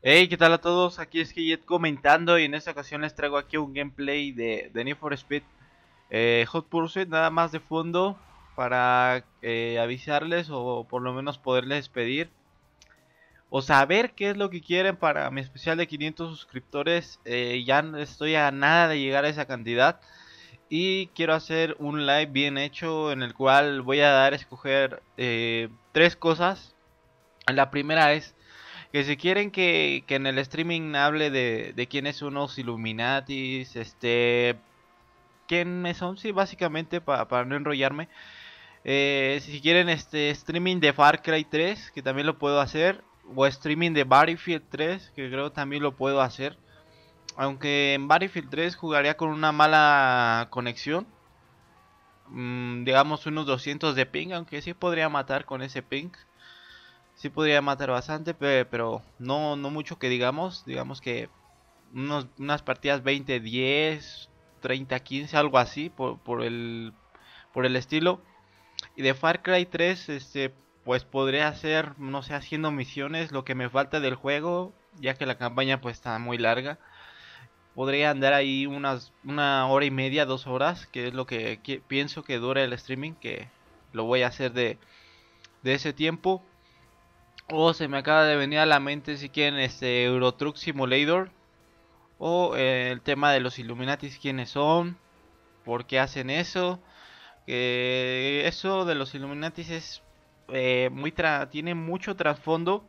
Hey, ¿qué tal a todos? Aquí es Killet comentando y en esta ocasión les traigo aquí un gameplay de, de Need for Speed eh, Hot Pursuit, nada más de fondo para eh, avisarles o por lo menos poderles pedir o saber qué es lo que quieren para mi especial de 500 suscriptores. Eh, ya estoy a nada de llegar a esa cantidad y quiero hacer un live bien hecho en el cual voy a dar a escoger tres cosas. La primera es que si quieren que, en el streaming hable de, de quiénes son los Illuminatis, este, quiénes son, sí, básicamente, para no enrollarme. Eh, si quieren este streaming de Far Cry 3, que también lo puedo hacer. O streaming de Battlefield 3, que creo también lo puedo hacer. Aunque en Battlefield 3 jugaría con una mala conexión. Mm, digamos unos 200 de ping, aunque sí podría matar con ese ping sí podría matar bastante, pero no, no mucho que digamos. Digamos que unas partidas 20, 10, 30, 15, algo así, por, por, el, estilo. Y de Far Cry 3, este, pues podría hacer, no sé, haciendo misiones, lo que me falta del juego, ya que la campaña pues está muy larga. Podría andar ahí unas una hora y media, dos horas, que es lo que, pienso que dura el streaming, que lo voy a hacer de, de ese tiempo. O oh, se me acaba de venir a la mente si quieren este Eurotruck Simulator. O eh, el tema de los Illuminatis, quiénes son, por qué hacen eso. eso de los illuminati es eh, muy tiene mucho trasfondo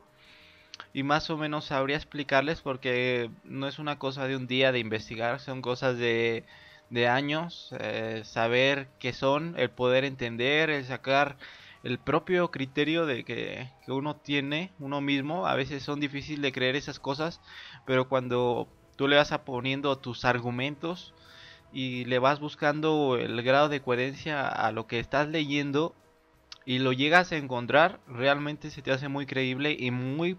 y más o menos sabría explicarles porque no es una cosa de un día de investigar, son cosas de, de años, eh, saber qué son, el poder entender, el sacar el propio criterio de que, uno tiene, uno mismo, a veces son difíciles de creer esas cosas, pero cuando tú le vas poniendo tus argumentos y le vas buscando el grado de coherencia a lo que estás leyendo y lo llegas a encontrar, realmente se te hace muy creíble y muy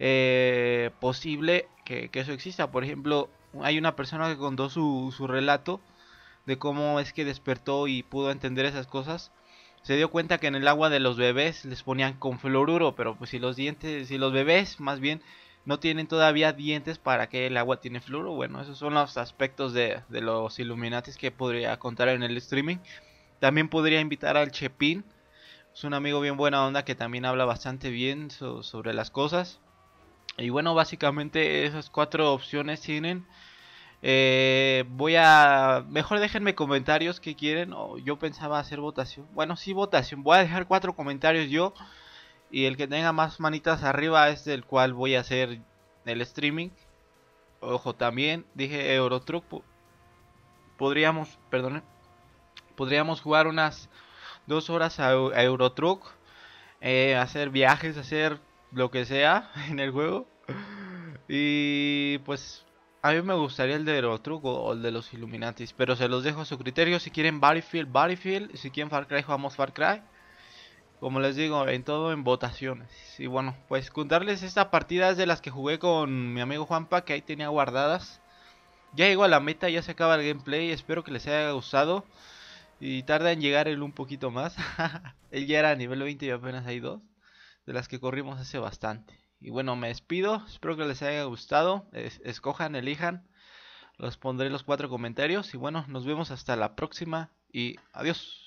eh, posible que, que, eso exista. Por ejemplo, hay una persona que contó su, su relato de cómo es que despertó y pudo entender esas cosas se dio cuenta que en el agua de los bebés les ponían con fluoruro, pero pues si los dientes, si los bebés más bien no tienen todavía dientes para que el agua tiene fluoruro, bueno, esos son los aspectos de, los Illuminatis que podría contar en el streaming. También podría invitar al Chepin, es un amigo bien buena onda que también habla bastante bien sobre las cosas. Y bueno, básicamente esas cuatro opciones tienen eh, voy a... Mejor déjenme comentarios que quieren. yo pensaba hacer votación. Bueno, sí, votación. Voy a dejar cuatro comentarios yo. Y el que tenga más manitas arriba es del cual voy a hacer el streaming. Ojo, también dije Eurotruck. podríamos, perdón. Podríamos jugar unas dos horas a, Eurotruck. Eh, hacer viajes, hacer lo que sea en el juego. Y pues a mí me gustaría el de los o el de los Illuminatis, pero se los dejo a su criterio. Si quieren Battlefield, Battlefield. Si quieren Far Cry, jugamos Far Cry. Como les digo, en todo en votaciones. Y bueno, pues contarles estas partidas de las que jugué con mi amigo Juanpa, que ahí tenía guardadas. Ya llegó a la meta, ya se acaba el gameplay. Espero que les haya gustado. Y tarda en llegar él un poquito más. él ya era a nivel 20 y apenas hay dos. De las que corrimos hace bastante. Y bueno, me despido. Espero que les haya gustado. escojan, elijan. Los pondré los cuatro comentarios. Y bueno, nos vemos hasta la próxima. Y adiós.